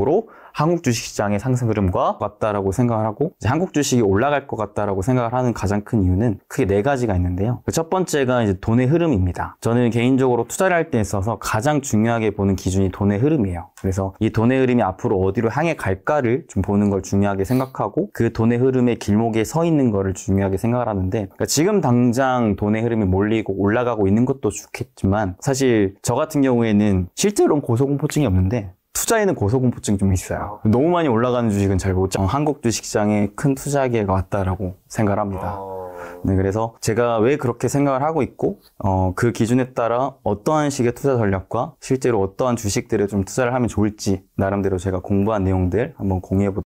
으로 한국 주식 시장의 상승 흐름과 같다라고 생각을 하고 이제 한국 주식이 올라갈 것 같다라고 생각을 하는 가장 큰 이유는 크게 네 가지가 있는데요. 그 첫 번째가 이제 돈의 흐름입니다. 저는 개인적으로 투자를 할 때 있어서 가장 중요하게 보는 기준이 돈의 흐름이에요. 그래서 이 돈의 흐름이 앞으로 어디로 향해 갈까를 좀 보는 걸 중요하게 생각하고 그 돈의 흐름의 길목에 서 있는 거를 중요하게 생각을 하는데 그러니까 지금 당장 돈의 흐름이 몰리고 올라가고 있는 것도 좋겠지만 사실 저 같은 경우에는 실제로는 고소공포증이 없는데 투자에는 고소공포증이 좀 있어요. 너무 많이 올라가는 주식은 잘못 잡고 한국 주식시장에 큰 투자 기회가 왔다라고 생각을 합니다. 네, 그래서 제가 왜 그렇게 생각을 하고 있고 어, 그 기준에 따라 어떠한 식의 투자 전략과 실제로 어떠한 주식들을좀 투자를 하면 좋을지 나름대로 제가 공부한 내용들 한번 공유해 보도록